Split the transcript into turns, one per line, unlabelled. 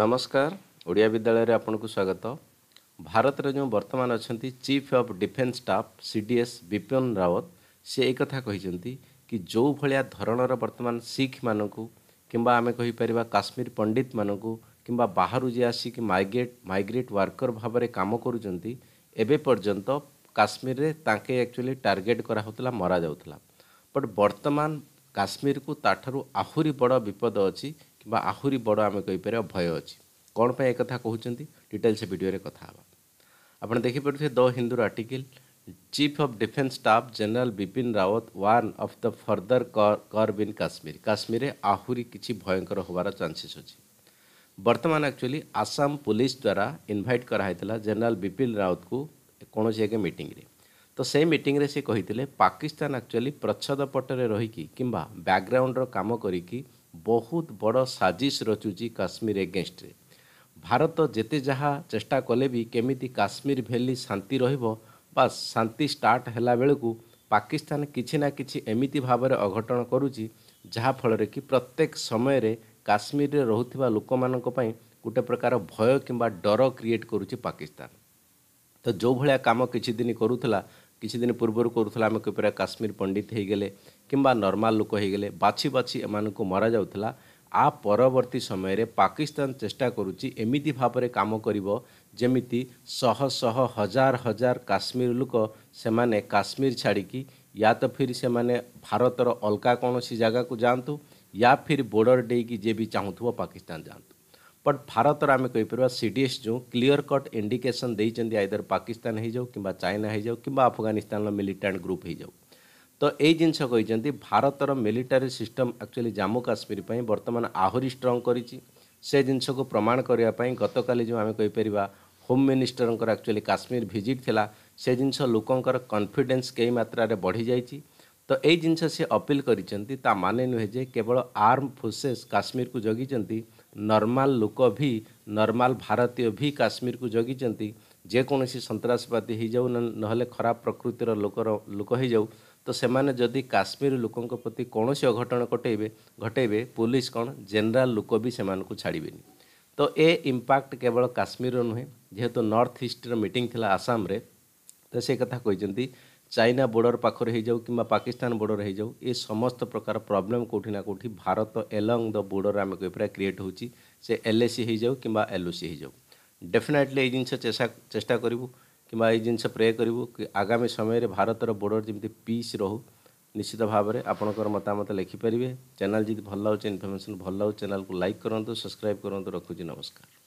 ନମସ୍କାର ଓଡ଼ିଆ ବିଦ୍ୟାଳୟରେ ଆପଣଙ୍କୁ ସ୍ୱାଗତ ଭାରତରେ ଯେଉଁ ବର୍ତ୍ତମାନ ଅଛନ୍ତି chief of defence staff C D S Bipin Rawat ସେ ଏଇ କଥା କହିଛନ୍ତି କି ଯେଉଁ ଭଳିଆ ଧରଣର ବର୍ତ୍ତମାନ ଶିଖମାନଙ୍କୁ କିମ୍ବା ଆମେ କହିପାରିବା କାଶ୍ମୀର ପଣ୍ଡିତମାନଙ୍କୁ କିମ୍ବା ବାହାରୁ ଯିଏ ଆସିକି ମାଇଗ୍ରେଟ୍ ମାଇଗ୍ରେଟ୍ ୱାର୍କର ଭାବରେ କାମ କରୁଛନ୍ତି ଏବେ ପର୍ଯ୍ୟନ୍ତ କାଶ୍ମୀରରେ ତାଙ୍କେ ଆକ୍ଚୁଆଲି ଟାର୍ଗେଟ୍ କରାହେଉଥିଲା ମରାଯାଉଥିଲା ବଟ୍ ବର୍ତ୍ତମାନ କାଶ୍ମୀରକୁ ତାଠାରୁ ଆହୁରି ବଡ଼ ବିପଦ ଅଛି କିମ୍ବା ଆହୁରି ବଡ଼ ଆମେ କହିପାରିବା ଭୟ ଅଛି କ'ଣ ପାଇଁ ଏକଥା କହୁଛନ୍ତି ଡିଟେଲ୍ସ ଭିଡ଼ିଓରେ କଥା ହେବା ଆପଣ ଦେଖିପାରୁଥିବେ ଦ ହିନ୍ଦୁର article chief of defence staff general Bipin Rawat one of the further curb in Kashmir କାଶ୍ମୀରରେ ଆହୁରି କିଛି ଭୟଙ୍କର ହେବାର ଚାନ୍ସେସ୍ ଅଛି ବର୍ତ୍ତମାନ ଆକ୍ଚୁଆଲି ଆସାମ ପୋଲିସ ଦ୍ୱାରା ଇନଭାଇଟ୍ କରାହେଇଥିଲା ଜେନେରାଲ ବିପିନ ରାୱତକୁ କୌଣସି ଏକ ମିଟିଂରେ ତ ସେ ମିଟିଂରେ ସେ କହିଥିଲେ ପାକିସ୍ତାନ ଆକ୍ଚୁଆଲି ପ୍ରଚ୍ଛଦ ପଟରେ ରହିକି କିମ୍ବା ବ୍ୟାକ୍ଗ୍ରାଉଣ୍ଡର କାମ କରିକି ବହୁତ ବଡ଼ ସାଜିସ୍ ରଚୁଛି କାଶ୍ମୀର ଏଗେନ୍ଷ୍ଟରେ ଭାରତ ଯେତେ ଯାହା ଚେଷ୍ଟା କଲେ ବି କେମିତି କାଶ୍ମୀର ଭ୍ୟାଲି ଶାନ୍ତି ରହିବ ବା ଶାନ୍ତି ଷ୍ଟାର୍ଟ ହେଲା ବେଳକୁ ପାକିସ୍ତାନ କିଛି ନା କିଛି ଏମିତି ଭାବରେ ଅଘଟଣ କରୁଛି ଯାହାଫଳରେ କି ପ୍ରତ୍ୟେକ ସମୟରେ କାଶ୍ମୀରରେ ରହୁଥିବା ଲୋକମାନଙ୍କ ପାଇଁ ଗୋଟେ ପ୍ରକାର ଭୟ କିମ୍ବା ଡର କ୍ରିଏଟ୍ କରୁଛି ପାକିସ୍ତାନ ତ ଯେଉଁଭଳିଆ କାମ କିଛି ଦିନ କରୁଥିଲା କିଛିଦିନ ପୂର୍ବରୁ କରୁଥିଲେ ଆମେ କିପରି କାଶ୍ମୀର ପଣ୍ଡିତ ହୋଇଗଲେ କିମ୍ବା ନର୍ମାଲ ଲୋକ ହୋଇଗଲେ ବାଛି ବାଛି ଏମାନଙ୍କୁ ମରାଯାଉଥିଲା ଆ ପରବର୍ତ୍ତୀ ସମୟରେ ପାକିସ୍ତାନ ଚେଷ୍ଟା କରୁଛି ଏମିତି ଭାବରେ କାମ କରିବ ଯେମିତି ଶହ ଶହ ହଜାର ହଜାର କାଶ୍ମୀର ଲୋକ ସେମାନେ କାଶ୍ମୀର ଛାଡ଼ିକି ୟା ତ ଫିର୍ ସେମାନେ ଭାରତର ଅଲଗା କୌଣସି ଜାଗାକୁ ଯାଆନ୍ତୁ ୟା ଫିର୍ ବୋର୍ଡ଼ର ଡେଇକି ଯିଏ ବି ଚାହୁଁଥିବ ପାକିସ୍ତାନ ଯାଆନ୍ତୁ ବଟ୍ ଭାରତର ଆମେ କହିପାରିବା ସି ଡି ଏସ୍ ଯେଉଁ କ୍ଲିଅର୍ କଟ୍ ଇଣ୍ଡିକେସନ୍ ଦେଇଛନ୍ତି ଆଇଦର ପାକିସ୍ତାନ ହେଇଯାଉ କିମ୍ବା ଚାଇନା ହେଇଯାଉ କିମ୍ବା ଆଫଗାନିସ୍ତାନର ମିଲିଟାଣ୍ଟ ଗ୍ରୁପ୍ ହେଇଯାଉ ତ ଏଇ ଜିନିଷ କହିଛନ୍ତି ଭାରତର military system actually Jammu Kashmir ପାଇଁ ବର୍ତ୍ତମାନ ଆହୁରି ଷ୍ଟ୍ରଙ୍ଗ କରିଛି ସେ ଜିନିଷକୁ ପ୍ରମାଣ କରିବା ପାଇଁ ଗତକାଲି ଯେଉଁ ଆମେ କହିପାରିବା ହୋମ୍ ମିନିଷ୍ଟରଙ୍କର ଆକ୍ଚୁଆଲି କାଶ୍ମୀର ଭିଜିଟ୍ ଥିଲା ସେ ଜିନିଷ ଲୋକଙ୍କର କନଫିଡେନ୍ସ କେଇ ମାତ୍ରାରେ ବଢ଼ିଯାଇଛି ତ ଏଇ ଜିନିଷ ସେ ଅପିଲ୍ କରିଛନ୍ତି ତା ମାନେ ନୁହେଁ ଯେ କେବଳ ଆର୍ମ ଫୋର୍ସେସ୍ କାଶ୍ମୀରକୁ ଜଗିଛନ୍ତି ନର୍ମାଲ ଲୋକ ବି ନର୍ମାଲ ଭାରତୀୟ ବି କାଶ୍ମୀରକୁ ଜଗିଛନ୍ତି ଯେକୌଣସି ସନ୍ତାସବାଦୀ ହେଇଯାଉ ନହେଲେ ଖରାପ ପ୍ରକୃତିର ଲୋକର ଲୋକ ହେଇଯାଉ ତ ସେମାନେ ଯଦି କାଶ୍ମୀର ଲୋକଙ୍କ ପ୍ରତି କୌଣସି ଅଘଟଣ ଘଟେଇବେ ଘଟେଇବେ ପୋଲିସ କ'ଣ ଜେନେରାଲ ଲୋକ ବି ସେମାନଙ୍କୁ ଛାଡ଼ିବେନି ତ ଏ ଇମ୍ପାକ୍ଟ କେବଳ କାଶ୍ମୀରର ନୁହେଁ ଯେହେତୁ ନର୍ଥ ଇଷ୍ଟର ମିଟିଂ ଥିଲା ଆସାମରେ ତ ସେ କଥା କହିଛନ୍ତି ଚାଇନା ବୋର୍ଡ଼ର ପାଖରେ ହେଇଯାଉ କିମ୍ବା ପାକିସ୍ତାନ ବୋର୍ଡ଼ର ହେଇଯାଉ ଏ ସମସ୍ତ ପ୍ରକାର ପ୍ରୋବ୍ଲେମ୍ କେଉଁଠି ନା କେଉଁଠି ଭାରତ ଏଲଙ୍ଗ୍ ଦ ବୋର୍ଡ଼ର ଆମେ କହିପାରିବା କ୍ରିଏଟ୍ ହେଉଛି ସେ ଏଲ୍ ଏ ସି ହେଇଯାଉ କିମ୍ବା ଏଲ୍ ଓ ସି ହେଇଯାଉ ଡେଫିନେଟଲି ଏଇ ଜିନିଷ ଚେଷ୍ଟା ଚେଷ୍ଟା କରିବୁ କିମ୍ବା ଏଇ ଜିନିଷ ପ୍ରେ କରିବୁ କି ଆଗାମୀ ସମୟରେ ଭାରତର ବୋର୍ଡ଼ର ଯେମିତି ପିସ୍ ରହୁ ନିଶ୍ଚିତ ଭାବରେ ଆପଣଙ୍କର ମତାମତ ଲେଖିପାରିବେ ଚ୍ୟାନେଲ୍ ଯଦି ଭଲ ଲାଗୁଛି ଇନଫର୍ମେସନ୍ ଭଲ ଲାଗୁଛି ଚ୍ୟାନେଲ୍କୁ ଲାଇକ୍ କରନ୍ତୁ ସବସ୍କ୍ରାଇବ୍ କରନ୍ତୁ ରଖୁଛି ନମସ୍କାର